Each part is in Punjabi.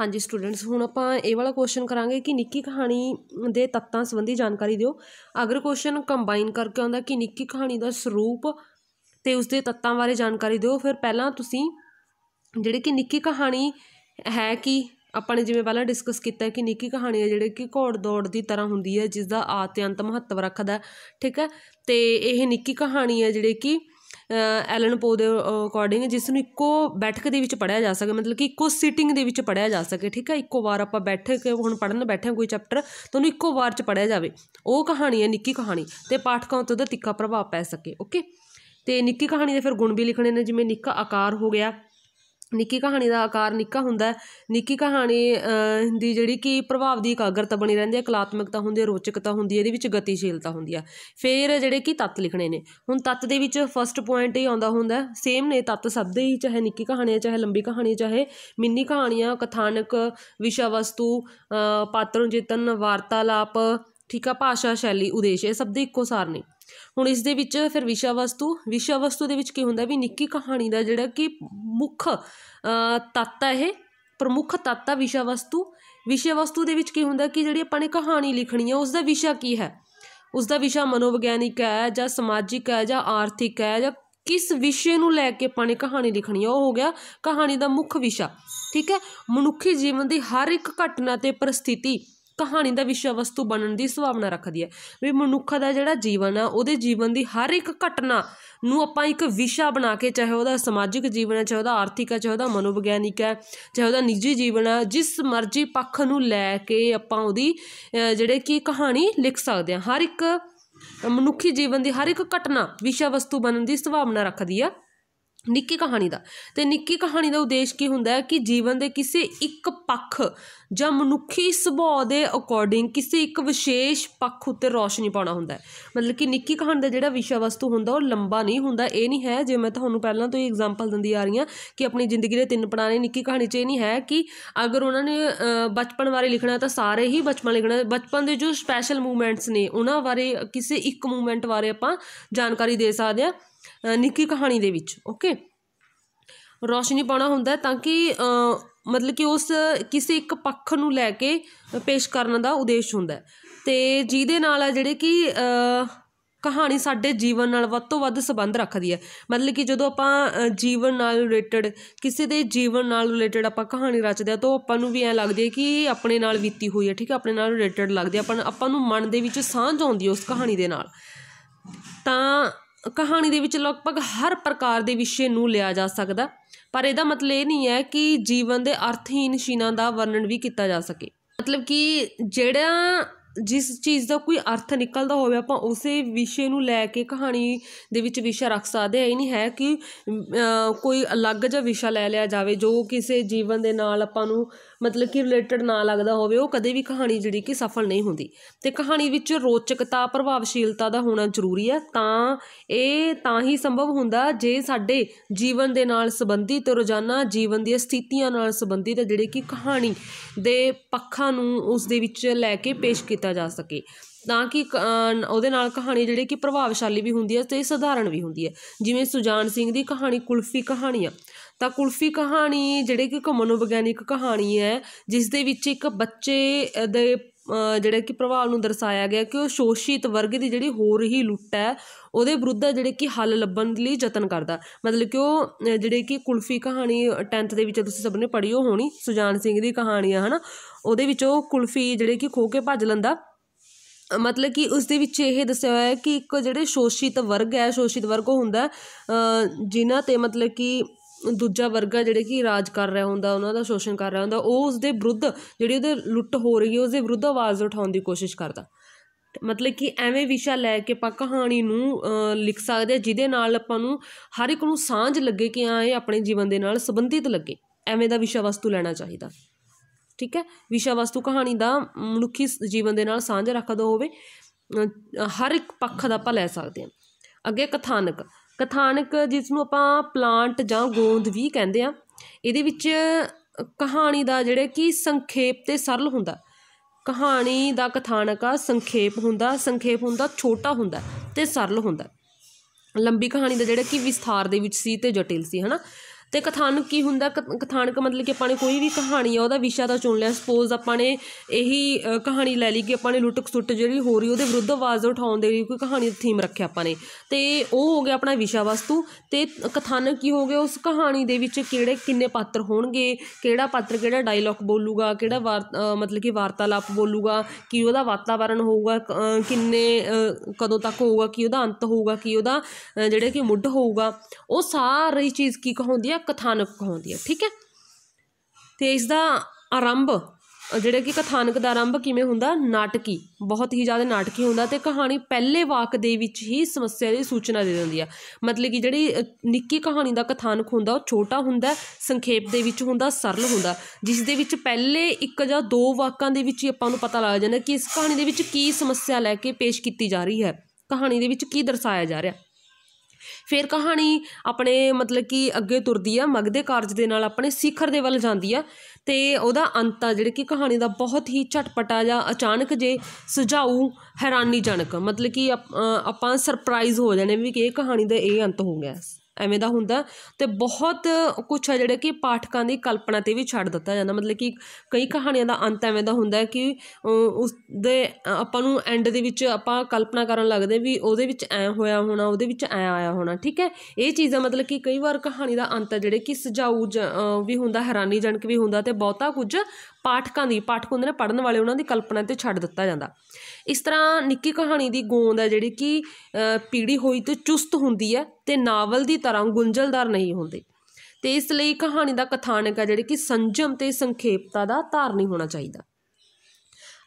ਹਾਂਜੀ ਸਟੂਡੈਂਟਸ ਹੁਣ ਆਪਾਂ ਇਹ ਵਾਲਾ ਕੁਐਸਚਨ ਕਰਾਂਗੇ ਕਿ ਨਿੱਕੀ ਕਹਾਣੀ ਦੇ ਤੱਤਾਂ ਸੰਬੰਧੀ ਜਾਣਕਾਰੀ ਦਿਓ ਅਗਰ ਕੁਐਸਚਨ ਕੰਬਾਈਨ ਕਰਕੇ ਆਉਂਦਾ ਕਿ ਨਿੱਕੀ ਕਹਾਣੀ ਦਾ ਸਰੂਪ ਤੇ ਉਸ ਦੇ ਤੱਤਾਂ ਬਾਰੇ ਜਾਣਕਾਰੀ ਦਿਓ ਫਿਰ ਪਹਿਲਾਂ ਤੁਸੀਂ ਜਿਹੜੇ ਕਿ ਨਿੱਕੀ ਕਹਾਣੀ ਹੈ ਕਿ ਆਪਾਂ ਨੇ ਜਿਵੇਂ ਪਹਿਲਾਂ ਡਿਸਕਸ ਕੀਤਾ ਕਿ ਨਿੱਕੀ ਕਹਾਣੀ ਹੈ ਜਿਹੜੇ ਕਿ ਘੋੜ ਦੌੜ ਦੀ ਤਰ੍ਹਾਂ ਹੁੰਦੀ ਹੈ ਜਿਸ ਦਾ ਆਤਿਅੰਤ ਅੰਤ ਮਹੱਤਵ ਰੱਖਦਾ ਠੀਕ ਹੈ ਤੇ ਇਹ ਨਿੱਕੀ ਕਹਾਣੀ ਹੈ ਜਿਹੜੇ ਕਿ ਐਲਨ ਪੋ ਦੇ ਅਕੋਰਡਿੰਗ ਜਿਸ ਨੂੰ ਇੱਕੋ ਬੈਠਕ ਦੇ ਵਿੱਚ ਪੜਿਆ ਜਾ ਸਕੇ ਮਤਲਬ ਕਿ ਇੱਕੋ ਸਿਟਿੰਗ ਦੇ ਵਿੱਚ ਪੜਿਆ ਜਾ ਸਕੇ ਠੀਕ ਹੈ ਇੱਕੋ ਵਾਰ ਆਪਾਂ ਬੈਠੇ ਕੇ ਹੁਣ ਪੜਨ ਬੈਠੇ ਕੋਈ ਚੈਪਟਰ ਤੁਹਾਨੂੰ ਇੱਕੋ ਵਾਰ ਚ ਪੜਿਆ ਜਾਵੇ ਉਹ ਕਹਾਣੀ ਹੈ ਨਿੱਕੀ ਕਹਾਣੀ ਤੇ ਪਾਠਕਾਂ ਉੱਤੇ ਉਹਦਾ ਤਿੱਖਾ ਪ੍ਰਭਾਵ ਪੈ ਸਕੇ ਓਕੇ ਤੇ ਨਿੱਕੀ ਕਹਾਣੀ ਦੇ ਫਿਰ ਗੁਣ ਵੀ ਲਿਖਣੇ ਨੇ ਜਿਵੇਂ ਨਿੱਕਾ ਆਕਾਰ ਹੋ ਗਿਆ ਨਿੱਕੀ ਕਹਾਣੀ ਦਾ ਆਕਾਰ ਨਿੱਕਾ ਹੁੰਦਾ ਹੈ ਨਿੱਕੀ ਕਹਾਣੀ ਦੀ ਜਿਹੜੀ ਕਿ ਪ੍ਰਭਾਵ ਦੀ ਇਕਾਗਰਤਾ ਬਣੀ ਰਹਿੰਦੀ ਹੈ ਕਲਾਤਮਕਤਾ ਹੁੰਦੀ ਹੈ ਰੋਚਕਤਾ ਹੁੰਦੀ ਹੈ ਇਹਦੇ ਵਿੱਚ ਗਤੀਸ਼ੀਲਤਾ ਹੁੰਦੀ ਹੈ ਫਿਰ ਜਿਹੜੇ ਕਿ ਤੱਤ ਲਿਖਣੇ ਨੇ ਹੁਣ ਤੱਤ ਦੇ ਵਿੱਚ ਫਸਟ ਪੁਆਇੰਟ ਹੀ ਆਉਂਦਾ ਹੁੰਦਾ ਹੈ ਸੇਮ ਨੇ ਤੱਤ ਸਭ ਦੇ ਹੀ ਚਾਹੇ ਨਿੱਕੀ ਕਹਾਣੀ ਹੈ ਚਾਹੇ ਲੰਬੀ ਕਹਾਣੀ ਚਾਹੇ ਮਿੰਨੀ ਕਹਾਣੀਆਂ ਕਥਾਨਕ ਵਿਸ਼ਾ ਵਸਤੂ ਪਾਤਰ ਜਿਤਨ ਵਾਰਤਾਲਾਪ ਠੀਕਾ ਭਾਸ਼ਾ ਸ਼ੈਲੀ ਉਦੇਸ਼ ਇਹ ਸਭ ਦੇ ਇੱਕੋ ਸਾਰ ਨੇ ਹੁਣ ਇਸ ਦੇ ਵਿੱਚ ਫਿਰ ਵਿਸ਼ਾ ਵਸਤੂ ਵਿਸ਼ਾ ਵਸਤੂ ਦੇ ਵਿੱਚ ਕੀ ਹੁੰਦਾ ਵੀ ਨਿੱਕੀ ਕਹਾਣੀ ਦਾ ਜਿਹੜਾ ਕਿ ਮੁੱਖ ਤੱਤ ਹੈ ਇਹ ਪ੍ਰਮੁੱਖ ਤੱਤ ਹੈ ਵਿਸ਼ਾ ਵਸਤੂ ਵਿਸ਼ਾ ਵਸਤੂ ਦੇ ਵਿੱਚ ਕੀ ਹੁੰਦਾ ਕਿ ਜਿਹੜੀ ਆਪਾਂ ਨੇ ਕਹਾਣੀ ਲਿਖਣੀ ਹੈ ਉਸ ਦਾ ਵਿਸ਼ਾ ਕੀ ਹੈ ਉਸ ਦਾ ਵਿਸ਼ਾ ਮਨੋਵਿਗਿਆਨਿਕ ਹੈ ਜਾਂ ਸਮਾਜਿਕ ਹੈ ਜਾਂ ਆਰਥਿਕ ਹੈ ਜਾਂ ਕਿਸ ਵਿਸ਼ੇ ਨੂੰ ਲੈ ਕੇ ਆਪਾਂ ਨੇ ਕਹਾਣੀ ਲਿਖਣੀ ਹੈ ਉਹ ਹੋ ਗਿਆ ਕਹਾਣੀ ਦਾ ਮੁੱਖ ਵਿਸ਼ਾ ਠੀਕ ਹੈ ਮਨੁੱਖੀ ਜੀਵਨ ਦੀ ਹਰ ਇੱਕ ਘਟਨਾ ਤੇ ਪਰਿਸਥਿਤੀ ਕਹਾਣੀ ਦਾ ਵਿਸ਼ਾ ਵਸਤੂ ਬਣਨ ਦੀ ਸੰਭਾਵਨਾ ਰੱਖਦੀ ਹੈ ਵੀ ਮਨੁੱਖ ਦਾ ਜਿਹੜਾ ਜੀਵਨ ਆ ਉਹਦੇ ਜੀਵਨ ਦੀ ਹਰ ਇੱਕ ਘਟਨਾ ਨੂੰ ਆਪਾਂ ਇੱਕ ਵਿਸ਼ਾ ਬਣਾ ਕੇ ਚਾਹੇ ਉਹਦਾ ਸਮਾਜਿਕ ਜੀਵਨ ਹੈ ਚਾਹੇ ਉਹਦਾ ਆਰਥਿਕ ਹੈ ਚਾਹੇ ਉਹਦਾ ਮਨੋਵਿਗਿਆਨਿਕ ਹੈ ਚਾਹੇ ਉਹਦਾ ਨਿੱਜੀ ਜੀਵਨ ਹੈ ਜਿਸ ਮਰਜ਼ੀ ਪੱਖ ਨੂੰ ਲੈ ਕੇ ਆਪਾਂ ਉਹਦੀ ਜਿਹੜੇ ਕੀ ਕਹਾਣੀ ਲਿਖ ਸਕਦੇ ਹਾਂ ਹਰ ਇੱਕ ਮਨੁੱਖੀ ਜੀਵਨ ਦੀ ਹਰ ਇੱਕ ਘਟਨਾ ਵਿਸ਼ਾ ਵਸਤੂ ਬਣਨ ਦੀ ਸੰਭਾਵਨਾ ਰੱਖਦੀ ਆ ਨਿੱਕੀ ਕਹਾਣੀ ਦਾ ਤੇ ਨਿੱਕੀ ਕਹਾਣੀ ਦਾ ਉਦੇਸ਼ ਕੀ ਹੁੰਦਾ ਹੈ ਕਿ ਜੀਵਨ ਦੇ ਕਿਸੇ ਇੱਕ ਪੱਖ ਜਾਂ ਮਨੁੱਖੀ ਸੁਭਾਅ ਦੇ ਅਕੋਰਡਿੰਗ ਕਿਸੇ ਇੱਕ ਵਿਸ਼ੇਸ਼ ਪੱਖ ਉੱਤੇ ਰੋਸ਼ਨੀ ਪਾਉਣਾ ਹੁੰਦਾ ਹੈ ਮਤਲਬ ਕਿ ਨਿੱਕੀ ਕਹਾਣੀ ਦਾ ਜਿਹੜਾ ਵਿਸ਼ਾ ਵਸਤੂ ਹੁੰਦਾ ਉਹ ਲੰਬਾ ਨਹੀਂ ਹੁੰਦਾ ਇਹ ਨਹੀਂ ਹੈ ਜੇ ਮੈਂ ਤੁਹਾਨੂੰ ਪਹਿਲਾਂ ਤੋਂ ਹੀ ਐਗਜ਼ਾਮਪਲ ਦਿੰਦੀ ਆ ਰਹੀ ਹਾਂ ਕਿ ਆਪਣੀ ਜ਼ਿੰਦਗੀ ਦੇ ਤਿੰਨ ਪੜਾਣੇ ਨਿੱਕੀ ਕਹਾਣੀ 'ਚ ਇਹ ਨਹੀਂ ਹੈ ਕਿ ਅਗਰ ਉਹਨਾਂ ਨੇ ਬਚਪਨ ਬਾਰੇ ਲਿਖਣਾ ਤਾਂ ਸਾਰੇ ਹੀ ਬਚਪਨ ਲਿਖਣਾ ਬਚਪਨ ਦੇ ਜੋ ਸਪੈਸ਼ਲ ਮੂਮੈਂਟਸ ਨੇ ਉਹਨਾਂ ਬਾਰੇ ਕਿਸੇ ਇੱਕ ਮੂਮੈਂਟ ਬਾਰੇ ਆਪਾਂ ਜਾਣਕਾਰੀ ਦੇ ਸਕਦੇ ਹਾਂ ਨਿੱਕੀ ਕਹਾਣੀ ਦੇ ਵਿੱਚ ਓਕੇ ਰੋਸ਼ਨੀ ਪਾਉਣਾ ਹੁੰਦਾ ਤਾਂ ਕਿ ਮਤਲਬ ਕਿ ਉਸ ਕਿਸੇ ਇੱਕ ਪੱਖ ਨੂੰ ਲੈ ਕੇ ਪੇਸ਼ ਕਰਨ ਦਾ ਉਦੇਸ਼ ਹੁੰਦਾ ਤੇ ਜਿਹਦੇ ਨਾਲ ਆ ਜਿਹੜੇ ਕਿ ਕਹਾਣੀ ਸਾਡੇ ਜੀਵਨ ਨਾਲ ਵੱਧ ਤੋਂ ਵੱਧ ਸੰਬੰਧ ਰੱਖਦੀ ਹੈ ਮਤਲਬ ਕਿ ਜਦੋਂ ਆਪਾਂ ਜੀਵਨ ਨਾਲ ਰਿਲੇਟਡ ਕਿਸੇ ਦੇ ਜੀਵਨ ਨਾਲ ਰਿਲੇਟਡ ਆਪਾਂ ਕਹਾਣੀ ਰਚਦੇ ਆ ਤਾਂ ਆਪਾਂ ਨੂੰ ਵੀ ਐ ਲੱਗਦੀ ਹੈ ਕਿ ਆਪਣੇ ਨਾਲ ਬੀਤੀ ਹੋਈ ਹੈ ਠੀਕ ਹੈ ਆਪਣੇ ਨਾਲ ਰਿਲੇਟਡ ਲੱਗਦੀ ਹੈ ਆਪਾਂ ਆਪਾਂ ਨੂੰ ਮਨ ਦੇ ਵਿੱਚ ਸਾਂਝ ਆਉਂਦੀ ਹੈ ਉਸ ਕਹਾਣੀ ਦੇ ਨਾਲ ਤਾਂ ਕਹਾਣੀ ਦੇ ਵਿੱਚ ਲਗਭਗ ਹਰ ਪ੍ਰਕਾਰ ਦੇ ਵਿਸ਼ੇ ਨੂੰ ਲਿਆ ਜਾ ਸਕਦਾ ਪਰ ਇਹਦਾ ਮਤਲਬ ਇਹ ਨਹੀਂ ਹੈ ਕਿ ਜੀਵਨ ਦੇ ਅਰਥਹੀਨ ਸ਼ੀਨਾਂ ਦਾ ਵਰਣਨ ਵੀ ਕੀਤਾ ਜਾ ਸਕੇ ਮਤਲਬ ਕਿ ਜਿਹੜਾ ਜਿਸ ਚੀਜ਼ ਦਾ ਕੋਈ ਅਰਥ ਨਿਕਲਦਾ ਹੋਵੇ ਆਪਾਂ ਉਸੇ ਵਿਸ਼ੇ ਨੂੰ ਲੈ ਕੇ ਕਹਾਣੀ ਦੇ ਵਿੱਚ ਵਿਸ਼ਾ ਰੱਖ ਸਕਦੇ ਹਾਂ ਇਹ ਨਹੀਂ ਹੈ ਕਿ ਕੋਈ ਅਲੱਗ ਜਿਹਾ ਵਿਸ਼ਾ ਲੈ ਲਿਆ ਜਾਵੇ ਜੋ ਕਿਸੇ ਜੀਵਨ ਦੇ ਨਾਲ ਆਪਾਂ ਨੂੰ ਮਤਲਬ ਕਿ ਰਿਲੇਟਡ ਨਾ ਲੱਗਦਾ ਹੋਵੇ ਉਹ ਕਦੇ ਵੀ ਕਹਾਣੀ ਜਿਹੜੀ ਕਿ ਸਫਲ ਨਹੀਂ ਹੁੰਦੀ ਤੇ ਕਹਾਣੀ ਵਿੱਚ ਰੋਚਕਤਾ ਪ੍ਰਭਾਵਸ਼ੀਲਤਾ ਦਾ ਹੋਣਾ ਜ਼ਰੂਰੀ ਹੈ ਤਾਂ ਇਹ ਤਾਂ ਹੀ ਸੰਭਵ ਹੁੰਦਾ ਜੇ ਸਾਡੇ ਜੀਵਨ ਦੇ ਨਾਲ ਸੰਬੰਧਿਤ ਰੋਜ਼ਾਨਾ ਜੀਵਨ ਦੀਆਂ ਸਥਿਤੀਆਂ ਨਾਲ ਸੰਬੰਧਿਤ ਜਿਹੜੇ ਕਿ ਕਹਾਣੀ ਦੇ ਪੱਖਾਂ ਨੂੰ ਉਸ ਦੇ ਵਿੱਚ ਲੈ ਕੇ ਪੇਸ਼ ਕੀਤਾ ਕੀਤਾ ਜਾ ਸਕੇ ਤਾਂ ਕਿ ਉਹਦੇ ਨਾਲ ਕਹਾਣੀ ਜਿਹੜੀ ਕਿ ਪ੍ਰਭਾਵਸ਼ਾਲੀ ਵੀ ਹੁੰਦੀ ਹੈ ਤੇ ਸਧਾਰਨ ਵੀ ਹੁੰਦੀ ਹੈ ਜਿਵੇਂ ਸੁਜਾਨ ਸਿੰਘ ਦੀ ਕਹਾਣੀ ਕੁਲਫੀ ਕਹਾਣੀਆਂ ਤਾਂ ਕੁਲਫੀ ਕਹਾਣੀ ਜਿਹੜੇ ਕਿ ਵਿਗਿਆਨਿਕ ਕਹਾਣੀ ਹੈ ਜਿਸ ਦੇ ਵਿੱਚ ਇੱਕ ਬੱਚੇ ਦੇ ਜਿਹੜਾ ਕਿ ਪ੍ਰਭਾਵ ਨੂੰ ਦਰਸਾਇਆ ਗਿਆ ਕਿ ਉਹ ਸ਼ੋਸ਼ਿਤ ਵਰਗ ਦੀ ਜਿਹੜੀ ਹੋ ਰਹੀ ਲੁੱਟ ਹੈ ਉਹਦੇ ਵਿਰੁੱਧ ਜਿਹੜੇ ਕਿ ਹੱਲ ਲੱਭਣ ਲਈ ਯਤਨ ਕਰਦਾ ਮਤਲਬ ਕਿ ਉਹ ਜਿਹੜੇ ਕਿ ਕੁਲਫੀ ਕਹਾਣੀ 10th ਦੇ ਵਿੱਚ ਤੁਸੀਂ ਸਭ ਨੇ ਪੜ੍ਹੀ ਹੋਣੀ ਸੁਜਾਨ ਸਿੰਘ ਦੀ ਕਹਾਣੀ ਆ ਹਨਾ ਉਹਦੇ ਵਿੱਚ ਉਹ ਕੁਲਫੀ ਜਿਹੜੇ ਕਿ ਖੋ ਕੇ ਭੱਜ ਲੰਦਾ ਮਤਲਬ ਕਿ ਉਸ ਦੇ ਵਿੱਚ ਇਹ ਦੱਸਿਆ ਹੋਇਆ ਹੈ ਕਿ ਇੱਕ ਜਿਹੜੇ ਸ਼ੋਸ਼ਿਤ ਵਰਗ ਹੈ ਸ਼ੋਸ਼ਿਤ ਵਰਗ ਉਹ ਹੁੰਦਾ ਜਿਨ੍ਹਾਂ ਤੇ ਮਤਲਬ ਕਿ ਦੂਜਾ ਵਰਗ ਆ ਜਿਹੜੇ ਕਿ ਰਾਜ ਕਰ ਰਿਹਾ ਹੁੰਦਾ ਉਹਨਾਂ ਦਾ ਸ਼ੋਸ਼ਣ ਕਰ ਰਿਹਾ ਹੁੰਦਾ ਉਹ ਉਸ ਦੇ ਵਿਰੁੱਧ ਜਿਹੜੀ ਉਹਦੇ ਲੁੱਟ ਹੋ ਰਹੀ ਹੈ ਉਸ ਦੇ ਵਿਰੁੱਧ ਆਵਾਜ਼ ਉਠਾਉਣ ਦੀ ਕੋਸ਼ਿਸ਼ ਕਰਦਾ ਮਤਲਬ ਕਿ ਐਵੇਂ ਵਿਸ਼ਾ ਲੈ ਕੇ ਆਪਾਂ ਕਹਾਣੀ ਨੂੰ ਲਿਖ ਸਕਦੇ ਆ ਜਿਹਦੇ ਨਾਲ ਆਪਾਂ ਨੂੰ ਹਰ ਇੱਕ ਨੂੰ ਸਾਂਝ ਲੱਗੇ ਕਿ ਆ ਇਹ ਆਪਣੇ ਜੀਵਨ ਦੇ ਨਾਲ ਸੰਬੰਧਿਤ ਲੱਗੇ ਐਵੇਂ ਦਾ ਵਿਸ਼ਾ ਵਸਤੂ ਲੈਣਾ ਚਾਹੀਦਾ ਠੀਕ ਹੈ ਵਿਸ਼ਾ ਵਸਤੂ ਕਹਾਣੀ ਦਾ ਮਨੁੱਖੀ ਜੀਵਨ ਦੇ ਨਾਲ ਸਾਂਝ ਰੱਖਦਾ ਹੋਵੇ ਹਰ ਇੱਕ ਪੱਖ ਦਾ ਆਪਾਂ ਲੈ ਸਕਦੇ ਹਾਂ ਅੱਗੇ ਕਥਾਨਕ ਕਥਾਨਕ ਜਿਸ ਨੂੰ ਆਪਾਂ ਪਲਾਂਟ ਜਾਂ ਗੋਂਦ ਵੀ ਕਹਿੰਦੇ ਆ ਇਹਦੇ ਵਿੱਚ ਕਹਾਣੀ ਦਾ ਜਿਹੜਾ ਕਿ ਸੰਖੇਪ ਤੇ ਸਰਲ ਹੁੰਦਾ ਕਹਾਣੀ ਦਾ ਕਥਾਨਕ ਆ ਸੰਖੇਪ ਹੁੰਦਾ ਸੰਖੇਪ ਹੁੰਦਾ ਛੋਟਾ ਹੁੰਦਾ ਤੇ ਸਰਲ ਹੁੰਦਾ ਲੰਬੀ ਕਹਾਣੀ ਦਾ ਜਿਹੜਾ ਕਿ ਵਿਸਥਾਰ ਦੇ ਵਿੱਚ ਸੀ ਤੇ ਜਟਿਲ ਸੀ ਹਨਾ ਤੇ ਕਥਾਨਕ ਕੀ ਹੁੰਦਾ ਕਥਾਨਕ ਮਤਲਬ ਕਿ ਆਪਾਂ ਨੇ ਕੋਈ ਵੀ ਕਹਾਣੀ ਆ ਉਹਦਾ ਵਿਸ਼ਾ ਤਾਂ ਚੁਣ ਲਿਆ ਸਪੋਜ਼ ਆਪਾਂ ਨੇ ਇਹੀ ਕਹਾਣੀ ਲੈ ਲਈ ਕਿ ਆਪਾਂ ਨੇ ਲੁੱਟਕ ਸੁੱਟ ਜਿਹੜੀ ਹੋ ਰਹੀ ਉਹਦੇ ਵਿਰੁੱਧ ਆਵਾਜ਼ ਉਠਾਉਣ ਦੇ ਲਈ ਕੋਈ ਕਹਾਣੀ ਦਾ ਥੀਮ ਰੱਖਿਆ ਆਪਾਂ ਨੇ ਤੇ ਉਹ ਹੋ ਗਿਆ ਆਪਣਾ ਵਿਸ਼ਾ ਵਸਤੂ ਤੇ ਕਥਾਨਕ ਕੀ ਹੋ ਗਿਆ ਉਸ ਕਹਾਣੀ ਦੇ ਵਿੱਚ ਕਿਹੜੇ ਕਿੰਨੇ ਪਾਤਰ ਹੋਣਗੇ ਕਿਹੜਾ ਪਾਤਰ ਕਿਹੜਾ ਡਾਇਲੌਗ ਬੋਲੂਗਾ ਕਿਹੜਾ ਮਤਲਬ ਕਿ ਵਾਰਤਾਲਾਪ ਬੋਲੂਗਾ ਕੀ ਉਹਦਾ ਵਾਤਾਵਰਣ ਹੋਊਗਾ ਕਿੰਨੇ ਕਦੋਂ ਤੱਕ ਹੋਊਗਾ ਕੀ ਉਹਦਾ ਅੰਤ ਹੋਊਗਾ ਕੀ ਉਹਦਾ ਜਿਹੜੇ ਕਿ ਮੁੱਢ ਹੋਊਗਾ ਉਹ ਸਾਰੀ ਚੀਜ਼ ਕੀ ਕਹਾਉਂਦੀ ਆ ਕਥਾਨਕ ਕਹਾਉਂਦੀ ਹੈ ਠੀਕ ਹੈ ਤੇ ਇਸ ਦਾ ਆਰੰਭ ਜਿਹੜਾ ਕਿ ਕਥਾਨਕ ਦਾ ਆਰੰਭ ਕਿਵੇਂ ਹੁੰਦਾ ਨਾਟਕੀ ਬਹੁਤ ਹੀ ਜ਼ਿਆਦਾ ਨਾਟਕੀ ਹੁੰਦਾ ਤੇ ਕਹਾਣੀ ਪਹਿਲੇ ਵਾਕ ਦੇ ਵਿੱਚ ਹੀ ਸਮੱਸਿਆ ਦੀ ਸੂਚਨਾ ਦੇ ਦਿੰਦੀ ਆ ਮਤਲਬ ਕਿ ਜਿਹੜੀ ਨਿੱਕੀ ਕਹਾਣੀ ਦਾ ਕਥਾਨਕ ਹੁੰਦਾ ਉਹ ਛੋਟਾ ਹੁੰਦਾ ਸੰਖੇਪ ਦੇ ਵਿੱਚ ਹੁੰਦਾ ਸਰਲ ਹੁੰਦਾ ਜਿਸ ਦੇ ਵਿੱਚ ਪਹਿਲੇ ਇੱਕ ਜਾਂ ਦੋ ਵਾਕਾਂ ਦੇ ਵਿੱਚ ਹੀ ਆਪਾਂ ਨੂੰ ਪਤਾ ਲੱਗ ਜਾਂਦਾ ਕਿ ਇਸ ਕਹਾਣੀ ਦੇ ਵਿੱਚ ਕੀ ਸਮੱਸਿਆ ਲੈ ਕੇ ਪੇਸ਼ ਕੀਤੀ ਜਾ ਰਹੀ ਹੈ ਕਹਾਣੀ ਦੇ ਵਿੱਚ ਕੀ ਦਰਸਾਇਆ ਜਾ ਰਿਹਾ ਫਿਰ ਕਹਾਣੀ ਆਪਣੇ ਮਤਲਬ ਕਿ ਅੱਗੇ ਤੁਰਦੀ ਆ ਮਗਦੇ ਕਾਰਜ ਦੇ ਨਾਲ ਆਪਣੇ ਸਿਖਰ ਦੇ ਵੱਲ ਜਾਂਦੀ ਆ ਤੇ ਉਹਦਾ ਅੰਤ ਆ ਜਿਹੜੀ ਕਿ ਕਹਾਣੀ ਦਾ ਬਹੁਤ ਹੀ ਝਟਪਟਾ ਜਾਂ ਅਚਾਨਕ ਜੇ ਸੁਝਾਉ ਹੈਰਾਨੀਜਨਕ ਮਤਲਬ ਕਿ ਆਪਾਂ ਸਰਪ੍ਰਾਈਜ਼ ਹੋ ਜਾਣੇ ਵੀ ਕਿ ਇਹ ਕਹਾਣੀ ਦਾ ਇਹ ਅੰਤ ਹੋ ਗਿਆ ਐਵੇਂ ਦਾ ਹੁੰਦਾ ਤੇ ਬਹੁਤ ਕੁਝ ਆ ਜਿਹੜੇ ਕਿ ਪਾਠਕਾਂ ਦੀ ਕਲਪਨਾ ਤੇ ਵੀ ਛੱਡ ਦਿੱਤਾ ਜਾਂਦਾ ਮਤਲਬ ਕਿ ਕਈ ਕਹਾਣੀਆਂ ਦਾ ਅੰਤ ਐਵੇਂ ਦਾ ਹੁੰਦਾ ਕਿ ਉਸ ਦੇ ਆਪਾਂ ਨੂੰ ਐਂਡ ਦੇ ਵਿੱਚ ਆਪਾਂ ਕਲਪਨਾ ਕਰਨ ਲੱਗਦੇ ਵੀ ਉਹਦੇ ਵਿੱਚ ਐ ਹੋਇਆ ਹੋਣਾ ਉਹਦੇ ਵਿੱਚ ਐ ਆਇਆ ਹੋਣਾ ਠੀਕ ਹੈ ਇਹ ਚੀਜ਼ਾਂ ਮਤਲਬ ਕਿ ਕਈ ਵਾਰ ਕਹਾਣੀ ਦਾ ਅੰਤ ਜਿਹੜੇ ਕਿ ਸਜਾਉ ਵੀ ਹੁੰਦਾ ਹੈਰਾਨੀਜਨਕ ਵੀ ਹੁੰਦਾ ਤੇ ਬਹੁਤਾ ਕੁਝ ਪਾਠਕਾਂ ਦੀ ਪਾਠਕ ਹੁੰਦੇ ਨੇ ਪੜਨ ਵਾਲੇ ਉਹਨਾਂ ਦੀ ਕਲਪਨਾ ਤੇ ਛੱਡ ਦਿੱਤਾ ਜਾਂਦਾ ਇਸ ਤਰ੍ਹਾਂ ਨਿੱਕੀ ਕਹਾਣੀ ਦੀ ਗੋਂਦ ਹੈ ਜਿਹੜੀ ਕਿ ਪੀੜੀ ਹੋਈ ਤੇ ਚੁਸਤ ਹੁੰਦੀ ਹੈ ਤੇ ਨਾਵਲ ਦੀ ਤਰ੍ਹਾਂ ਗੁੰਝਲਦਾਰ ਨਹੀਂ ਹੁੰਦੀ ਤੇ ਇਸ ਲਈ ਕਹਾਣੀ ਦਾ ਕਥਾਨਕ ਹੈ ਜਿਹੜੀ ਕਿ ਸੰਜਮ ਤੇ ਸੰਖੇਪਤਾ ਦਾ ਧਾਰਨੀ ਹੋਣਾ ਚਾਹੀਦਾ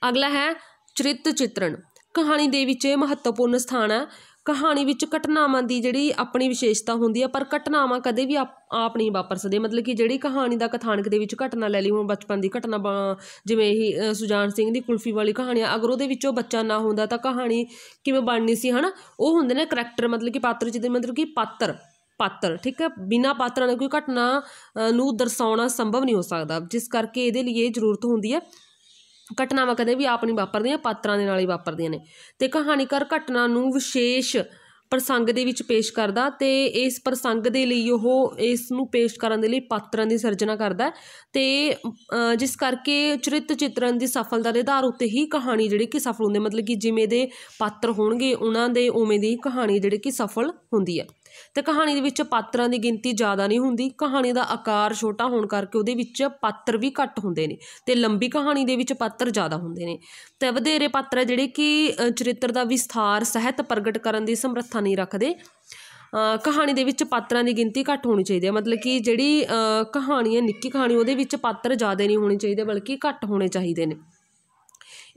ਅਗਲਾ ਹੈ ਚਰਿੱਤ ਚਿਤਰਣ ਕਹਾਣੀ ਦੇ ਵਿੱਚ ਇਹ ਮਹੱਤਵਪੂਰਨ ਸਥਾਨ ਹੈ ਕਹਾਣੀ ਵਿੱਚ ਘਟਨਾਵਾਂ ਦੀ ਜਿਹੜੀ ਆਪਣੀ ਵਿਸ਼ੇਸ਼ਤਾ ਹੁੰਦੀ ਆ ਪਰ ਘਟਨਾਵਾਂ ਕਦੇ ਵੀ ਆਪ ਨਹੀਂ ਵਾਪਰ ਸਕਦੇ ਮਤਲਬ ਕਿ ਜਿਹੜੀ ਕਹਾਣੀ ਦਾ ਕਥਾਨਕ ਦੇ ਵਿੱਚ ਘਟਨਾ ਲੈ ਲਈ ਹੁਣ ਬਚਪਨ ਦੀ ਘਟਨਾ ਜਿਵੇਂ ਇਹ ਸੁਜਾਨ ਸਿੰਘ ਦੀ ਕੁਲਫੀ ਵਾਲੀ ਕਹਾਣੀ ਆ ਅਗਰ ਉਹਦੇ ਵਿੱਚੋਂ ਬੱਚਾ ਨਾ ਹੁੰਦਾ ਤਾਂ ਕਹਾਣੀ ਕਿਵੇਂ ਬਣਨੀ ਸੀ ਹਨਾ ਉਹ ਹੁੰਦੇ ਨੇ ਕਰੈਕਟਰ ਮਤਲਬ ਕਿ ਪਾਤਰ ਜਿਹਦੇ ਮਤਲਬ ਕਿ ਪਾਤਰ ਪਾਤਰ ਠੀਕ ਹੈ ਬਿਨਾ ਪਾਤਰਾਂ ਦੇ ਕੋਈ ਘਟਨਾ ਨੂੰ ਦਰਸਾਉਣਾ ਸੰਭਵ ਨਹੀਂ ਹੋ ਸਕਦਾ ਜਿਸ ਕਰਕੇ ਇਹਦੇ ਲਈ ਇਹ ਜ਼ਰੂਰਤ ਹੁੰਦੀ ਹੈ ਘਟਨਾਵਾਂ ਕਦੇ ਵੀ ਆਪ ਨਹੀਂ ਵਾਪਰਦੀਆਂ ਪਾਤਰਾਂ ਦੇ ਨਾਲ ਹੀ ਵਾਪਰਦੀਆਂ ਨੇ ਤੇ ਕਹਾਣੀਕਾਰ ਘਟਨਾ ਨੂੰ ਵਿਸ਼ੇਸ਼ ਪ੍ਰਸੰਗ ਦੇ ਵਿੱਚ ਪੇਸ਼ ਕਰਦਾ ਤੇ ਇਸ ਪ੍ਰਸੰਗ ਦੇ ਲਈ ਉਹ ਇਸ ਨੂੰ ਪੇਸ਼ ਕਰਨ ਦੇ ਲਈ ਪਾਤਰਾਂ ਦੀ ਸਿਰਜਣਾ ਕਰਦਾ ਤੇ ਜਿਸ ਕਰਕੇ ਚਰਿੱਤ ਚਿਤਰਨ ਦੀ ਸਫਲਤਾ ਦੇ ਆਧਾਰ ਉੱਤੇ ਹੀ ਕਹਾਣੀ ਜਿਹੜੀ ਕਿ ਸਫਲ ਹੁੰਦੀ ਮਤਲਬ ਕਿ ਜਿਵੇਂ ਦੇ ਪਾਤਰ ਹੋਣਗੇ ਉਹਨਾਂ ਦੇ ਉਵੇਂ ਦੀ ਕਹਾਣੀ ਜਿਹੜੀ ਕਿ ਸਫਲ ਹੁੰਦੀ ਹੈ ਤੇ ਕਹਾਣੀ ਦੇ ਵਿੱਚ ਪਾਤਰਾਂ ਦੀ ਗਿਣਤੀ ਜ਼ਿਆਦਾ ਨਹੀਂ ਹੁੰਦੀ ਕਹਾਣੀ ਦਾ ਆਕਾਰ ਛੋਟਾ ਹੋਣ ਕਰਕੇ ਉਹਦੇ ਵਿੱਚ ਪਾਤਰ ਵੀ ਘੱਟ ਹੁੰਦੇ ਨੇ ਤੇ ਲੰਬੀ ਕਹਾਣੀ ਦੇ ਵਿੱਚ ਪਾਤਰ ਜ਼ਿਆਦਾ ਹੁੰਦੇ ਨੇ ਤੇ ਵਧੇਰੇ ਪਾਤਰ ਜਿਹੜੇ ਕਿ ਚਰਿੱਤਰ ਦਾ ਵਿਸਥਾਰ ਸਹਿਤ ਪ੍ਰਗਟ ਕਰਨ ਦੀ ਸਮਰੱਥਾ ਨਹੀਂ ਰੱਖਦੇ ਕਹਾਣੀ ਦੇ ਵਿੱਚ ਪਾਤਰਾਂ ਦੀ ਗਿਣਤੀ ਘੱਟ ਹੋਣੀ ਚਾਹੀਦੀ ਹੈ ਮਤਲਬ ਕਿ ਜਿਹੜੀ ਕਹਾਣੀ ਹੈ ਨਿੱਕੀ ਕਹਾਣੀ ਉਹਦੇ ਵਿੱਚ ਪਾਤਰ ਜ਼ਿਆਦਾ ਨਹੀਂ ਹੋਣੇ ਚਾਹੀਦੇ ਬਲਕਿ ਘੱਟ ਹੋਣੇ ਚਾਹੀਦੇ ਨੇ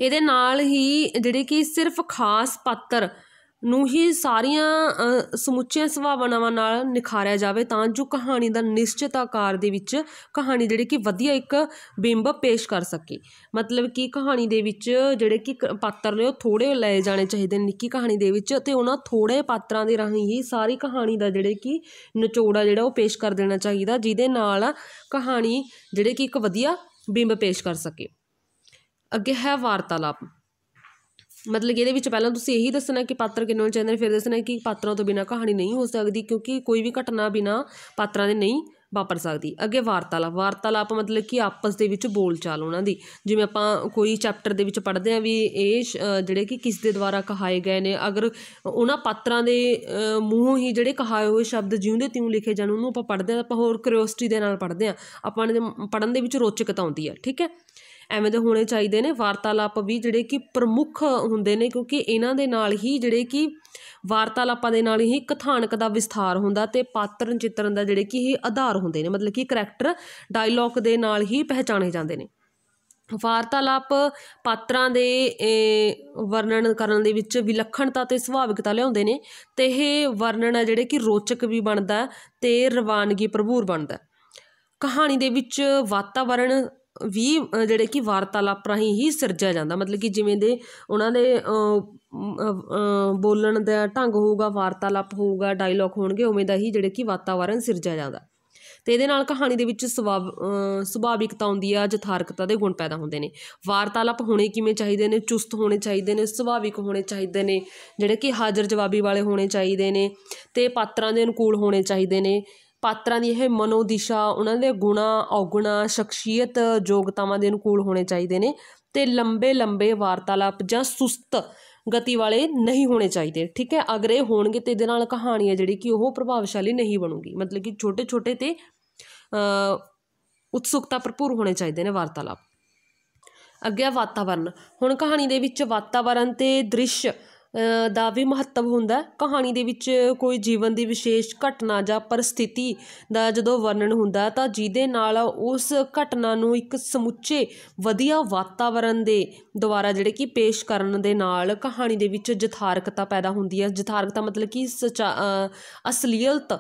ਇਹਦੇ ਨਾਲ ਹੀ ਜਿਹੜੇ ਕਿ ਸਿਰਫ ਖਾਸ ਪਾਤਰ ਨੂੰ ਹੀ ਸਾਰੀਆਂ ਸਮੁੱਚੀਆਂ ਸੁਭਾਵਨਾਵਾਂ ਨਾਲ ਨਿਖਾਰਿਆ ਜਾਵੇ ਤਾਂ ਜੋ ਕਹਾਣੀ ਦਾ ਨਿਸ਼ਚਿਤ ਆਕਾਰ ਦੇ ਵਿੱਚ ਕਹਾਣੀ ਜਿਹੜੀ ਕਿ ਵਧੀਆ ਇੱਕ ਬਿੰਬ ਪੇਸ਼ ਕਰ ਸਕੇ ਮਤਲਬ ਕਿ ਕਹਾਣੀ ਦੇ ਵਿੱਚ ਜਿਹੜੇ ਕਿ ਪਾਤਰ ਨੇ ਉਹ ਥੋੜੇ ਲਏ ਜਾਣੇ ਚਾਹੀਦੇ ਨੇ ਨਿੱਕੀ ਕਹਾਣੀ ਦੇ ਵਿੱਚ ਤੇ ਉਹਨਾਂ ਥੋੜੇ ਪਾਤਰਾਂ ਦੇ ਰਾਹੀਂ ਹੀ ਸਾਰੀ ਕਹਾਣੀ ਦਾ ਜਿਹੜੇ ਕਿ ਨਿਚੋੜਾ ਜਿਹੜਾ ਉਹ ਪੇਸ਼ ਕਰ ਦੇਣਾ ਚਾਹੀਦਾ ਜਿਹਦੇ ਨਾਲ ਕਹਾਣੀ ਜਿਹੜੇ ਕਿ ਇੱਕ ਵਧੀਆ ਬਿੰਬ ਪੇਸ਼ ਕਰ ਸਕੇ ਅੱਗੇ ਹੈ ਵਾਰਤਾਲਾਪ ਮਤਲਬ ਕਿ ਇਹਦੇ ਵਿੱਚ ਪਹਿਲਾਂ ਤੁਸੀਂ ਇਹੀ ਦੱਸਣਾ ਕਿ ਪਾਤਰ ਕਿੰਨੇ ਹੋਣੇ ਚਾਹੀਦੇ ਨੇ ਫਿਰ ਦੱਸਣਾ ਕਿ ਪਾਤਰਾਂ ਤੋਂ ਬਿਨਾ ਕਹਾਣੀ ਨਹੀਂ ਹੋ ਸਕਦੀ ਕਿਉਂਕਿ ਕੋਈ ਵੀ ਘਟਨਾ ਬਿਨਾ ਪਾਤਰਾਂ ਦੇ ਨਹੀਂ ਵਾਪਰ ਸਕਦੀ ਅੱਗੇ ਵਾਰਤਾਲਾਪ ਵਾਰਤਾਲਾਪ ਮਤਲਬ ਕਿ ਆਪਸ ਦੇ ਵਿੱਚ ਬੋਲਚਾਲ ਉਹਨਾਂ ਦੀ ਜਿਵੇਂ ਆਪਾਂ ਕੋਈ ਚੈਪਟਰ ਦੇ ਵਿੱਚ ਪੜ੍ਹਦੇ ਆ ਵੀ ਇਹ ਜਿਹੜੇ ਕਿ ਕਿਸ ਦੇ ਦੁਆਰਾ ਕਹਾਏ ਗਏ ਨੇ ਅਗਰ ਉਹਨਾਂ ਪਾਤਰਾਂ ਦੇ ਮੂੰਹ ਹੀ ਜਿਹੜੇ ਕਹਾਏ ਹੋਏ ਸ਼ਬਦ ਜਿਉਂਦੇ ਤਿਉਂ ਲਿਖੇ ਜਾਣ ਉਹਨੂੰ ਆਪਾਂ ਪੜ੍ਹਦੇ ਆ ਆਪਾਂ ਹੋਰ ਕਿਉਰਿਓਸਿਟੀ ਦੇ ਨਾਲ ਪੜ੍ਹਦੇ ਆ ਆਪਾਂ ਨੇ ਪੜ੍ਹਨ ਦੇ ਵਿੱਚ ਰੋਚਕਤਾ ਆਉਂਦੀ ਹੈ ਠੀਕ ਹੈ ਐਵੇਂ ਦੇ ਹੋਣੇ ਚਾਹੀਦੇ ਨੇ ਵਾਰਤਾਲਾਪ ਵੀ ਜਿਹੜੇ ਕਿ ਪ੍ਰਮੁੱਖ ਹੁੰਦੇ ਨੇ ਕਿਉਂਕਿ ਇਹਨਾਂ ਦੇ ਨਾਲ ਹੀ ਜਿਹੜੇ ਕਿ ਵਾਰਤਾਲਾਪਾਂ ਦੇ ਨਾਲ ਹੀ ਕਥਾਨਕ ਦਾ ਵਿਸਥਾਰ ਹੁੰਦਾ ਤੇ ਪਾਤਰ ਚਿੱਤਰਨ ਦਾ ਜਿਹੜੇ ਕਿ ਇਹ ਆਧਾਰ ਹੁੰਦੇ ਨੇ ਮਤਲਬ ਕਿ ਕਰੈਕਟਰ ਡਾਇਲੌਗ ਦੇ ਨਾਲ ਹੀ ਪਹਿਚਾਣੇ ਜਾਂਦੇ ਨੇ ਵਾਰਤਾਲਾਪ ਪਾਤਰਾਂ ਦੇ ਵਰਣਨ ਕਰਨ ਦੇ ਵਿੱਚ ਵਿਲੱਖਣਤਾ ਤੇ ਸੁਭਾਵਿਕਤਾ ਲਿਆਉਂਦੇ ਨੇ ਤੇ ਇਹ ਵਰਣਨ ਹੈ ਜਿਹੜੇ ਕਿ ਰੋਚਕ ਵੀ ਬਣਦਾ ਤੇ ਰਵਾਨਗੀ ਭਰਪੂਰ ਬਣਦਾ ਕਹਾਣੀ ਦੇ ਵਿੱਚ ਵਾਤਾਵਰਣ ਵੀ ਜਿਹੜੇ ਕਿ ਵਾਰਤਾਲਾਪ ਰਾਹੀਂ ਹੀ ਸਿਰਜਿਆ ਜਾਂਦਾ ਮਤਲਬ ਕਿ ਜਿਵੇਂ ਦੇ ਉਹਨਾਂ ਦੇ ਬੋਲਣ ਦਾ ਢੰਗ ਹੋਊਗਾ ਵਾਰਤਾਲਾਪ ਹੋਊਗਾ ਡਾਇਲੌਗ ਹੋਣਗੇ ਉਵੇਂ ਦਾ ਹੀ ਜਿਹੜੇ ਕਿ ਵਾਤਾਵਰਣ ਸਿਰਜਿਆ ਜਾਂਦਾ ਤੇ ਇਹਦੇ ਨਾਲ ਕਹਾਣੀ ਦੇ ਵਿੱਚ ਸੁਭਾਵਿਕਤਾ ਆਉਂਦੀ ਆ ਜਥਾਰਕਤਾ ਦੇ ਗੁਣ ਪੈਦਾ ਹੁੰਦੇ ਨੇ ਵਾਰਤਾਲਾਪ ਹੋਣੇ ਕਿਵੇਂ ਚਾਹੀਦੇ ਨੇ ਚੁਸਤ ਹੋਣੇ ਚਾਹੀਦੇ ਨੇ ਸੁਭਾਵਿਕ ਹੋਣੇ ਚਾਹੀਦੇ ਨੇ ਜਿਹੜੇ ਕਿ ਹਾਜ਼ਰ ਜਵਾਬੀ ਵਾਲੇ ਹੋਣੇ ਚਾਹੀਦੇ ਨੇ ਤੇ ਪਾਤਰਾਂ ਦੇ ਅਨੁਕੂਲ ਹੋਣੇ ਚਾਹੀਦੇ ਨੇ ਪਾਤਰਾਂ ਦੀ ਇਹ ਮਨੋ ਦਿਸ਼ਾ ਉਹਨਾਂ ਦੇ ਗੁਣਾ ਔਗੁਣਾ ਸ਼ਖਸੀਅਤ ਯੋਗਤਾਵਾਂ ਦੇ ਅਨੁਕੂਲ ਹੋਣੇ ਚਾਹੀਦੇ ਨੇ ਤੇ ਲੰਬੇ ਲੰਬੇ ਵਾਰਤਾਲਾਪ ਜਾਂ ਸੁਸਤ ਗਤੀ ਵਾਲੇ ਨਹੀਂ ਹੋਣੇ ਚਾਹੀਦੇ ਠੀਕ ਹੈ ਅਗਰ ਇਹ ਹੋਣਗੇ ਤੇ ਇਹਦੇ ਨਾਲ ਕਹਾਣੀ ਹੈ ਜਿਹੜੀ ਕਿ ਉਹ ਪ੍ਰਭਾਵਸ਼ਾਲੀ ਨਹੀਂ ਬਣੂਗੀ ਮਤਲਬ ਕਿ ਛੋਟੇ ਛੋਟੇ ਤੇ ਉਤਸੁਕਤਾ ਭਰਪੂਰ ਹੋਣੇ ਚਾਹੀਦੇ ਨੇ ਵਾਰਤਾਲਾਪ ਅੱਗੇ ਵਾਤਾਵਰਨ ਹੁਣ ਕਹਾਣੀ ਦੇ ਵਿੱਚ ਵਾਤਾਵਰਨ ਤੇ ਦ੍ਰਿਸ਼ ਦਾ ਵੀ ਮਹੱਤਵ ਹੁੰਦਾ ਕਹਾਣੀ ਦੇ ਵਿੱਚ ਕੋਈ ਜੀਵਨ ਦੀ ਵਿਸ਼ੇਸ਼ ਘਟਨਾ ਜਾਂ ਪਰਿਸਥਿਤੀ ਦਾ ਜਦੋਂ ਵਰਣਨ ਹੁੰਦਾ ਤਾਂ ਜਿਹਦੇ ਨਾਲ ਉਸ ਘਟਨਾ ਨੂੰ ਇੱਕ ਸਮੁੱਚੇ ਵਧੀਆ ਵਾਤਾਵਰਣ ਦੇ ਦੁਆਰਾ ਜਿਹੜੇ ਕਿ ਪੇਸ਼ ਕਰਨ ਦੇ ਨਾਲ ਕਹਾਣੀ ਦੇ ਵਿੱਚ ਜਥਾਰਕਤਾ ਪੈਦਾ ਹੁੰਦੀ ਹੈ ਜਥਾਰਕਤਾ ਮਤਲਬ ਕਿ ਅਸਲੀਅਤ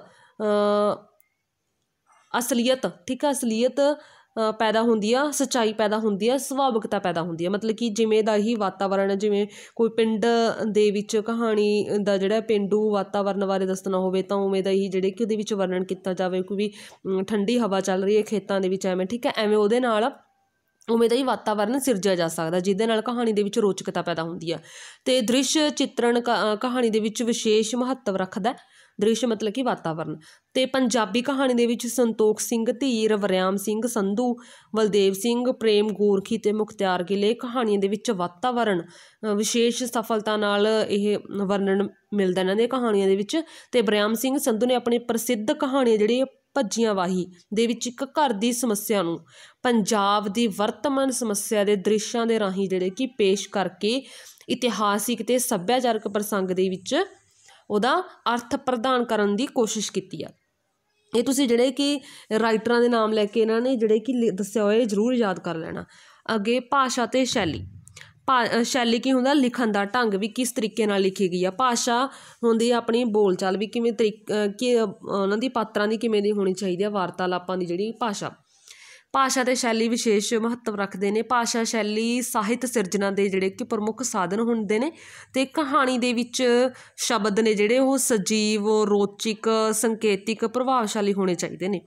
ਅਸਲੀਅਤ ਠੀਕ ਹੈ ਅਸਲੀਅਤ ਪੈਦਾ ਹੁੰਦੀ ਆ ਸਚਾਈ ਪੈਦਾ ਹੁੰਦੀ ਆ ਸੁਭਾਵਿਕਤਾ ਪੈਦਾ ਹੁੰਦੀ ਆ ਮਤਲਬ ਕਿ ਜਿਵੇਂ ਦਾ ਹੀ ਵਾਤਾਵਰਣ ਜਿਵੇਂ ਕੋਈ ਪਿੰਡ ਦੇ ਵਿੱਚ ਕਹਾਣੀ ਦਾ ਜਿਹੜਾ ਪਿੰਡੂ ਵਾਤਾਵਰਣ ਬਾਰੇ ਦੱਸਣਾ ਹੋਵੇ ਤਾਂ ਉਵੇਂ ਦਾ ਹੀ ਜਿਹੜੇ ਕਿ ਉਹਦੇ ਵਿੱਚ ਵਰਣਨ ਕੀਤਾ ਜਾਵੇ ਕੋਈ ਵੀ ਠੰਡੀ ਹਵਾ ਚੱਲ ਰਹੀ ਹੈ ਖੇਤਾਂ ਦੇ ਵਿੱਚ ਐਵੇਂ ਠੀਕ ਹੈ ਐਵੇਂ ਉਹਦੇ ਨਾਲ ਉਵੇਂ ਦਾ ਹੀ ਵਾਤਾਵਰਣ ਸਿਰਜਿਆ ਜਾ ਸਕਦਾ ਜਿਹਦੇ ਨਾਲ ਕਹਾਣੀ ਦੇ ਵਿੱਚ ਰੋਚਕਤਾ ਪੈਦਾ ਹੁੰਦੀ ਆ ਤੇ ਦ੍ਰਿਸ਼ ਚਿੱਤਰਣ ਕਹਾਣੀ ਦੇ ਵਿੱਚ ਵਿਸ਼ੇਸ਼ ਮਹੱਤਵ ਰੱਖਦਾ ਹੈ ਦ੍ਰਿਸ਼ ਮਤਲਬ ਕਿ ਵਾਤਾਵਰਣ ਤੇ ਪੰਜਾਬੀ ਕਹਾਣੀ ਦੇ ਵਿੱਚ ਸੰਤੋਖ ਸਿੰਘ ਧੀਰ ਵਰਿਆਮ ਸਿੰਘ ਸੰਧੂ ਬਲਦੇਵ ਸਿੰਘ ਪ੍ਰੇਮ ਗੋਰਖੀ ਤੇ ਮੁਖਤਿਆਰ ਗਿਲੇ ਕਹਾਣੀਆਂ ਦੇ ਵਿੱਚ ਵਾਤਾਵਰਣ ਵਿਸ਼ੇਸ਼ ਸਫਲਤਾ ਨਾਲ ਇਹ ਵਰਣਨ ਮਿਲਦਾ ਇਹਨਾਂ ਦੇ ਕਹਾਣੀਆਂ ਦੇ ਵਿੱਚ ਤੇ ਵਰਿਆਮ ਸਿੰਘ ਸੰਧੂ ਨੇ ਆਪਣੀ ਪ੍ਰਸਿੱਧ ਕਹਾਣੀ ਜਿਹੜੀ ਭੱਜੀਆਂ ਵਾਹੀ ਦੇ ਵਿੱਚ ਇੱਕ ਘਰ ਦੀ ਸਮੱਸਿਆ ਨੂੰ ਪੰਜਾਬ ਦੀ ਵਰਤਮਾਨ ਸਮੱਸਿਆ ਦੇ ਦ੍ਰਿਸ਼ਾਂ ਦੇ ਰਾਹੀਂ ਜਿਹੜੇ ਕਿ ਪੇਸ਼ ਕਰਕੇ ਇਤਿਹਾਸਿਕ ਤੇ ਸੱਭਿਆਚਾਰਕ ਪ੍ਰਸੰਗ ਦੇ ਵਿੱਚ ਉਹਦਾ ਅਰਥ ਪ੍ਰਦਾਨ ਕਰਨ ਦੀ ਕੋਸ਼ਿਸ਼ ਕੀਤੀ ਆ ਇਹ ਤੁਸੀਂ ਜਿਹੜੇ ਕਿ ਰਾਈਟਰਾਂ ਦੇ ਨਾਮ ਲੈ ਕੇ ਇਹਨਾਂ ਨੇ ਜਿਹੜੇ ਕਿ ਦੱਸਿਆ ਹੋਇਆ ਜ਼ਰੂਰ ਯਾਦ ਕਰ ਲੈਣਾ ਅੱਗੇ ਭਾਸ਼ਾ ਤੇ ਸ਼ੈਲੀ ਸ਼ੈਲੀ ਕੀ ਹੁੰਦਾ ਲਿਖਣ ਦਾ ਢੰਗ ਵੀ ਕਿਸ ਤਰੀਕੇ ਨਾਲ ਲਿਖੀ ਗਈ ਆ ਭਾਸ਼ਾ ਹੁੰਦੀ ਆਪਣੀ ਬੋਲਚਾਲ ਵੀ ਕਿਵੇਂ ਤਰੀਕ ਕਿ ਉਹਨਾਂ ਦੀ ਪਾਤਰਾਂ ਦੀ ਕਿਵੇਂ ਦੀ ਹੋਣੀ ਚਾਹੀਦੀ ਆ ਵਾਰਤਾਲਾਪਾਂ ਦੀ ਜਿਹੜੀ ਭਾਸ਼ਾ ਭਾਸ਼ਾ ਤੇ ਸ਼ੈਲੀ ਵਿਸ਼ੇਸ਼ ਮਹੱਤਵ ਰੱਖਦੇ ਨੇ ਭਾਸ਼ਾ ਸ਼ੈਲੀ ਸਾਹਿਤ ਸਿਰਜਣਾ ਦੇ ਜਿਹੜੇ ਕਿ ਪ੍ਰਮੁੱਖ ਸਾਧਨ ਹੁੰਦੇ ਨੇ ਤੇ ਕਹਾਣੀ ਦੇ ਵਿੱਚ ਸ਼ਬਦ ਨੇ ਜਿਹੜੇ ਉਹ ਸਜੀਵ ਰੋਚਿਕ ਸੰਕੇਤਿਕ ਪ੍ਰਭਾਵਸ਼ਾਲੀ ਹੋਣੇ ਚਾਹੀਦੇ ਨੇ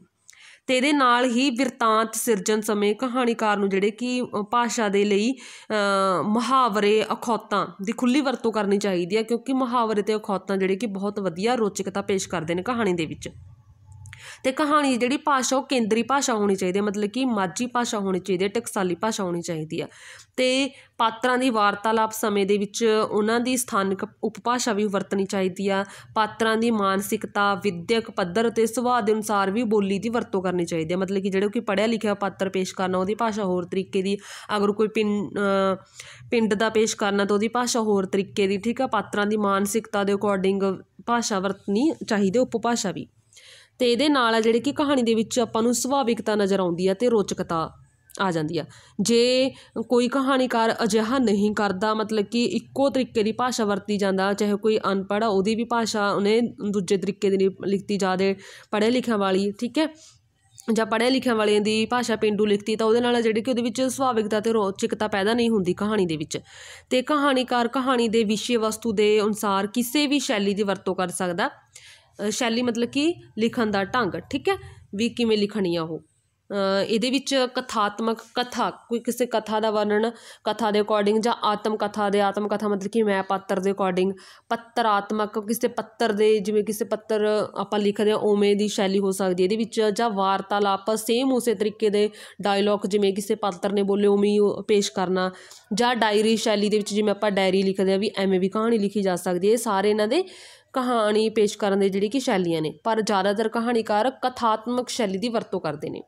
ਤੇ ਇਹਦੇ ਨਾਲ ਹੀ ਬਿਰਤਾਂਤ ਸਿਰਜਣ ਸਮੇਂ ਕਹਾਣੀਕਾਰ ਨੂੰ ਜਿਹੜੇ ਕਿ ਭਾਸ਼ਾ ਦੇ ਲਈ ਮੁਹਾਵਰੇ ਅਖੌਤਾਂ ਦੀ ਖੁੱਲੀ ਵਰਤੋਂ ਕਰਨੀ ਚਾਹੀਦੀ ਹੈ ਕਿਉਂਕਿ ਮੁਹਾਵਰੇ ਤੇ ਅਖੌਤਾਂ ਜਿਹੜੇ ਕਿ ਬਹੁਤ ਵਧੀਆ ਰੋਚਕਤਾ ਪੇਸ਼ ਕਰਦੇ ਨੇ ਕਹਾਣੀ ਦੇ ਵਿੱਚ ਤੇ ਕਹਾਣੀ ਜਿਹੜੀ ਭਾਸ਼ਾ ਉਹ ਕੇਂਦਰੀ ਭਾਸ਼ਾ ਹੋਣੀ ਚਾਹੀਦੀ ਹੈ ਮਤਲਬ ਕਿ ਮਾਝੀ ਭਾਸ਼ਾ ਹੋਣੀ ਚਾਹੀਦੀ ਹੈ ਟਕਸਾਲੀ ਭਾਸ਼ਾ ਹੋਣੀ ਚਾਹੀਦੀ ਹੈ ਤੇ ਪਾਤਰਾਂ ਦੀ ਵਾਰਤਾਲਾਪ ਸਮੇਂ ਦੇ ਵਿੱਚ ਉਹਨਾਂ ਦੀ ਸਥਾਨਕ ਉਪਭਾਸ਼ਾ ਵੀ ਵਰਤਣੀ ਚਾਹੀਦੀ ਆ ਪਾਤਰਾਂ ਦੀ ਮਾਨਸਿਕਤਾ ਵਿਦਿਅਕ ਪੱਧਰ ਤੇ ਸੁਭਾਅ ਦੇ ਅਨੁਸਾਰ ਵੀ ਬੋਲੀ ਦੀ ਵਰਤੋਂ ਕਰਨੀ ਚਾਹੀਦੀ ਆ ਮਤਲਬ ਕਿ ਜਿਹੜੇ ਕੋਈ ਪੜਿਆ ਲਿਖਿਆ ਪਾਤਰ ਪੇਸ਼ ਕਰਨਾ ਉਹਦੀ ਭਾਸ਼ਾ ਹੋਰ ਤਰੀਕੇ ਦੀ ਅਗਰ ਕੋਈ ਪਿੰਡ ਦਾ ਪੇਸ਼ ਕਰਨਾ ਤਾਂ ਉਹਦੀ ਭਾਸ਼ਾ ਹੋਰ ਤਰੀਕੇ ਦੀ ਠੀਕ ਆ ਪਾਤਰਾਂ ਦੀ ਮਾਨਸਿਕਤਾ ਦੇ ਅਕੋਰਡਿੰਗ ਭਾਸ਼ਾ ਵਰਤਣੀ ਚਾਹੀਦੀ ਉਪਭਾਸ਼ਾ ਵੀ ਤੇ ਇਹਦੇ ਨਾਲ ਆ ਜਿਹੜੇ ਕਿ ਕਹਾਣੀ ਦੇ ਵਿੱਚ ਆਪਾਂ ਨੂੰ ਸੁਭਾਵਿਕਤਾ ਨਜ਼ਰ ਆਉਂਦੀ ਹੈ ਤੇ ਰੋਚਕਤਾ ਆ ਜਾਂਦੀ ਆ ਜੇ ਕੋਈ ਕਹਾਣੀਕਾਰ ਅਜਿਹਾ ਨਹੀਂ ਕਰਦਾ ਮਤਲਬ ਕਿ ਇੱਕੋ ਤਰੀਕੇ ਦੀ ਭਾਸ਼ਾ ਵਰਤੀ ਜਾਂਦਾ ਚਾਹੇ ਕੋਈ ਅਨਪੜ੍ਹ ਆ ਉਹਦੀ ਵੀ ਭਾਸ਼ਾ ਉਹਨੇ ਦੂਜੇ ਤਰੀਕੇ ਦੀ ਲਿਖਤੀ ਜਾਦੇ ਪੜ੍ਹੇ ਲਿਖਿਆ ਵਾਲੀ ਠੀਕ ਹੈ ਜਾਂ ਪੜ੍ਹਿਆ ਲਿਖਿਆ ਵਾਲਿਆਂ ਦੀ ਭਾਸ਼ਾ ਪਿੰਡੂ ਲਿਖਤੀ ਤਾਂ ਉਹਦੇ ਨਾਲ ਜਿਹੜੀ ਕਿ ਉਹਦੇ ਵਿੱਚ ਸੁਭਾਵਿਕਤਾ ਤੇ ਰੋਚਕਤਾ ਪੈਦਾ ਨਹੀਂ ਹੁੰਦੀ ਕਹਾਣੀ ਦੇ ਵਿੱਚ ਤੇ ਕਹਾਣੀਕਾਰ ਕਹਾਣੀ ਦੇ ਵਿਸ਼ੇ ਵਸਤੂ ਦੇ ਅਨੁਸਾਰ ਕਿਸੇ ਵੀ ਸ਼ੈਲੀ ਦੀ ਵਰਤੋਂ ਕਰ ਸਕਦਾ ਸ਼ੈਲੀ ਮਤਲਬ ਕਿ ਲਿਖਣ ਦਾ ਢੰਗ ਠੀਕ ਹੈ ਵੀ ਕਿਵੇਂ ਲਿਖਣੀ ਆ ਉਹ ਇਹਦੇ ਵਿੱਚ ਕਥਾਤਮਕ ਕਥਾ ਕੋਈ ਕਿਸੇ ਕਥਾ ਦਾ ਵਰਣਨ ਕਥਾ ਦੇ ਅਕੋਰਡਿੰਗ ਜਾਂ ਆਤਮ ਕਥਾ ਦੇ ਆਤਮ ਕਥਾ ਮਤਲਬ ਕਿ ਮੈਂ ਪਾਤਰ ਦੇ ਅਕੋਰਡਿੰਗ ਪੱਤਰ ਆਤਮਕ ਕਿਸੇ ਪੱਤਰ ਦੇ ਜਿਵੇਂ ਕਿਸੇ ਪੱਤਰ ਆਪਾਂ ਲਿਖਦੇ ਹਾਂ ਉਵੇਂ ਦੀ ਸ਼ੈਲੀ ਹੋ ਸਕਦੀ ਹੈ ਇਹਦੇ ਵਿੱਚ ਜਾਂ ਵਾਰਤਾਲਾਪ ਸੇਮ ਉਸੇ ਤਰੀਕੇ ਦੇ ਡਾਇਲੌਗ ਜਿਵੇਂ ਕਿਸੇ ਪਾਤਰ ਨੇ ਬੋਲੇ ਉਵੇਂ ਪੇਸ਼ ਕਰਨਾ ਜਾਂ ਡਾਇਰੀ ਸ਼ੈਲੀ ਦੇ ਵਿੱਚ ਜਿਵੇਂ ਆਪਾਂ ਡਾਇਰੀ ਲਿਖਦੇ ਆ ਵੀ ਐਵੇਂ ਵੀ ਕਹਾਣੀ ਲਿਖੀ ਜਾ ਸਕਦੀ ਹੈ ਸਾਰੇ ਇਹਨਾਂ ਦੇ ਕਹਾਣੀ ਪੇਸ਼ ਕਰਨ ਦੇ ਜਿਹੜੀ ਕਿ ਸ਼ੈਲੀਆਂ ਨੇ ਪਰ ਜ਼ਿਆਦਾਤਰ ਕਹਾਣੀਕਾਰ ਕਥਾਤਮਕ ਸ਼ੈਲੀ ਦੀ ਵਰਤੋਂ ਕਰਦੇ ਨੇ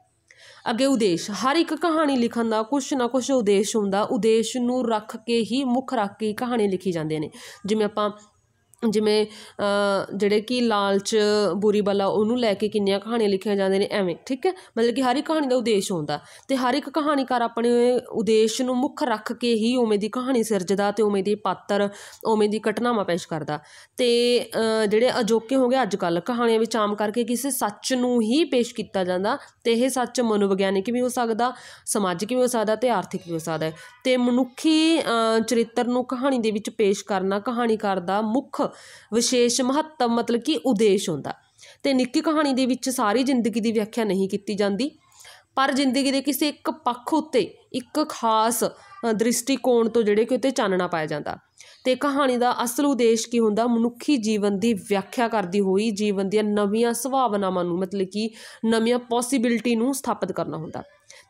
ਅੱਗੇ ਉਦੇਸ਼ ਹਰ ਇੱਕ ਕਹਾਣੀ ਲਿਖਣ ਦਾ ਕੁਝ ਨਾ ਕੁਝ ਉਦੇਸ਼ ਹੁੰਦਾ ਉਦੇਸ਼ ਨੂੰ ਰੱਖ ਕੇ ਹੀ ਮੁੱਖ ਰੱਖ ਕੇ ਕਹਾਣੀ ਲਿਖੀ ਜਾਂਦੇ ਨੇ ਜਿਵੇਂ ਆਪਾਂ ਜਿਵੇਂ ਜਿਹੜੇ ਕਿ ਲਾਲਚ ਬੁਰੀ ਬਲਾ ਉਹਨੂੰ ਲੈ ਕੇ ਕਿੰਨੀਆਂ ਕਹਾਣੀਆਂ ਲਿਖੀਆਂ ਜਾਂਦੀਆਂ ਨੇ ਐਵੇਂ ਠੀਕ ਹੈ ਮਤਲਬ ਕਿ ਹਰ ਇੱਕ ਕਹਾਣੀ ਦਾ ਉਦੇਸ਼ ਹੁੰਦਾ ਤੇ ਹਰ ਇੱਕ ਕਹਾਣੀਕਾਰ ਆਪਣੇ ਉਦੇਸ਼ ਨੂੰ ਮੁੱਖ ਰੱਖ ਕੇ ਹੀ ਉਵੇਂ ਦੀ ਕਹਾਣੀ ਸਿਰਜਦਾ ਤੇ ਉਵੇਂ ਦੇ ਪਾਤਰ ਉਵੇਂ ਦੀ ਘਟਨਾਵਾਂ ਪੇਸ਼ ਕਰਦਾ ਤੇ ਜਿਹੜੇ ਅਜੋਕੇ ਹੋ ਗਏ ਅੱਜ ਕੱਲ ਕਹਾਣੀਆਂ ਵਿੱਚ ਆਮ ਕਰਕੇ ਕਿਸੇ ਸੱਚ ਨੂੰ ਹੀ ਪੇਸ਼ ਕੀਤਾ ਜਾਂਦਾ ਤੇ ਇਹ ਸੱਚ ਮਨੋਵਿਗਿਆਨਿਕ ਵੀ ਹੋ ਸਕਦਾ ਸਮਾਜਿਕ ਵੀ ਹੋ ਸਕਦਾ ਤੇ ਆਰਥਿਕ ਵੀ ਹੋ ਸਕਦਾ ਤੇ ਮਨੁੱਖੀ ਚਰਿੱਤਰ ਨੂੰ ਕਹਾਣੀ ਦੇ ਵਿੱਚ ਪੇਸ਼ ਕਰਨਾ ਕਹਾਣੀਕਾਰ ਦਾ ਮੁੱਖ ਵਿਸ਼ੇਸ਼ ਮਹੱਤਵ ਮਤਲਬ ਕਿ ਉਦੇਸ਼ ਹੁੰਦਾ ਤੇ ਨਿੱਕੀ ਕਹਾਣੀ ਦੇ ਵਿੱਚ ਸਾਰੀ ਜ਼ਿੰਦਗੀ ਦੀ ਵਿਆਖਿਆ ਨਹੀਂ ਕੀਤੀ ਜਾਂਦੀ ਪਰ ਜ਼ਿੰਦਗੀ ਦੇ ਕਿਸੇ ਇੱਕ ਪੱਖ ਉੱਤੇ ਇੱਕ ਖਾਸ ਦ੍ਰਿਸ਼ਟੀਕੋਣ ਤੋਂ ਜਿਹੜੇ ਕਿ ਉਤੇ ਚਾਨਣਾ ਪਾਇਆ ਜਾਂਦਾ ਤੇ ਕਹਾਣੀ ਦਾ ਅਸਲ ਉਦੇਸ਼ ਕੀ ਹੁੰਦਾ ਮਨੁੱਖੀ ਜੀਵਨ ਦੀ ਵਿਆਖਿਆ ਕਰਦੀ ਹੋਈ ਜੀਵਨ ਦੀਆਂ ਨਵੀਆਂ ਸੁਭਾਵਨਾਵਾਂ ਨੂੰ ਮਤਲਬ ਕਿ ਨਵੀਆਂ ਪੋਸਿਬਿਲਟੀ ਨੂੰ ਸਥਾਪਿਤ ਕਰਨਾ ਹੁੰਦਾ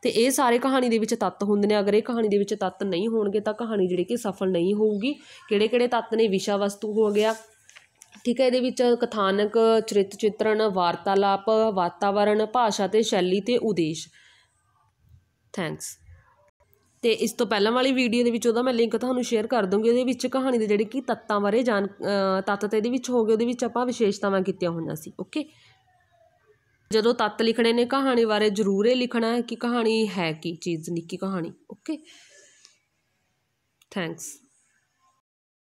ਤੇ ਇਹ ਸਾਰੇ ਕਹਾਣੀ ਦੇ ਵਿੱਚ ਤੱਤ ਹੁੰਦੇ ਨੇ ਅਗਰ ਇਹ ਕਹਾਣੀ ਦੇ ਵਿੱਚ ਤੱਤ ਨਹੀਂ ਹੋਣਗੇ ਤਾਂ ਕਹਾਣੀ ਜਿਹੜੀ ਕਿ ਸਫਲ ਨਹੀਂ ਹੋਊਗੀ ਕਿਹੜੇ ਕਿਹੜੇ ਤੱਤ ਨੇ ਵਿਸ਼ਾ ਵਸਤੂ ਹੋ ਗਿਆ ਠੀਕ ਹੈ ਇਹਦੇ ਵਿੱਚ ਕਥਾਨਕ ਚਰਿੱਤ ਚਿਤਰਣ ਵਾਰਤਾਲਾਪ ਵਾਤਾਵਰਣ ਭਾਸ਼ਾ ਤੇ ਸ਼ੈਲੀ ਤੇ ਉਦੇਸ਼ ਥੈਂਕਸ ਤੇ ਇਸ ਤੋਂ ਪਹਿਲਾਂ ਵਾਲੀ ਵੀਡੀਓ ਦੇ ਵਿੱਚ ਉਹਦਾ ਮੈਂ ਲਿੰਕ ਤੁਹਾਨੂੰ ਸ਼ੇਅਰ ਕਰ ਦੂੰਗੀ ਉਹਦੇ ਵਿੱਚ ਕਹਾਣੀ ਦੇ ਜਿਹੜੇ ਕਿ ਤੱਤਾਂ ਬਾਰੇ ਜਾਣ ਤੱਤ ਤੇ ਇਹਦੇ ਵਿੱਚ ਹੋਗੇ ਉਹਦੇ ਵਿੱਚ ਆਪਾਂ ਵਿਸ਼ੇਸ਼ਤਾਵਾਂ ਕੀਤੀਆਂ ਹੋਈਆਂ ਸੀ ਓਕੇ ਜਦੋਂ ਤੱਤ ਲਿਖਣੇ ਨੇ ਕਹਾਣੀ ਬਾਰੇ ਜ਼ਰੂਰ ਇਹ ਲਿਖਣਾ ਹੈ ਕਿ ਕਹਾਣੀ ਹੈ ਕੀ ਚੀਜ਼ ਨਿੱਕੀ ਕਹਾਣੀ ਓਕੇ ਥੈਂਕਸ